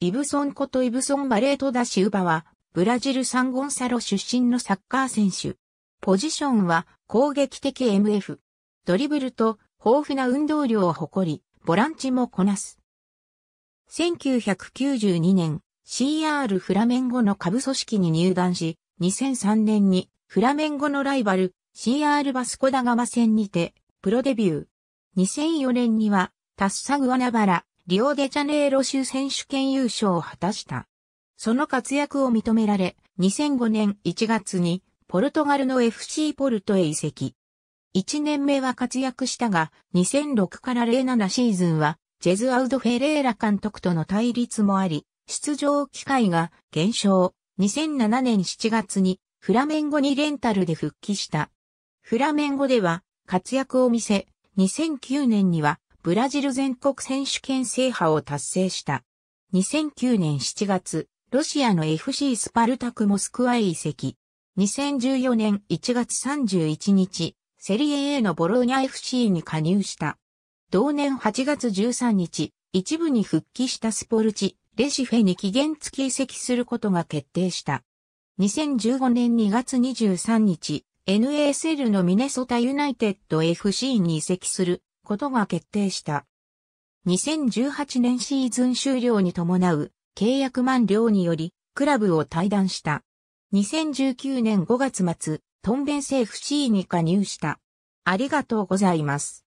イブソンことイブソン・バレートダ・シウバは、ブラジル・サンゴンサロ出身のサッカー選手。ポジションは攻撃的 MF。ドリブルと豊富な運動量を誇り、ボランチもこなす。1992年、CR フラメンゴの下部組織に入団し、2003年にフラメンゴのライバル CR バスコダガマ戦にてプロデビュー。2004年にはタッサグアナバラ、リオデジャネイロ州選手権優勝を果たした。その活躍を認められ、2005年1月にポルトガルの FC ポルトへ移籍。1年目は活躍したが、2006から07シーズンは、ジェズアウド・フェレーラ監督との対立もあり、出場機会が減少。2007年7月にフラメンゴにレンタルで復帰した。フラメンゴでは活躍を見せ、2009年にはブラジル全国選手権制覇を達成した。2009年7月、ロシアの FC スパルタクモスクワへ移籍。2014年1月31日、セリエ A のボローニャ FC に加入した。同年8月13日、一部に復帰したスポルチ、レシフェに期限付き移籍することが決定した。2015年2月23日、NASL のミネソタユナイテッド FC に移籍することが決定した。2018年シーズン終了に伴う契約満了によりクラブを退団した。2019年5月末、トンベンセシーに加入した。ありがとうございます。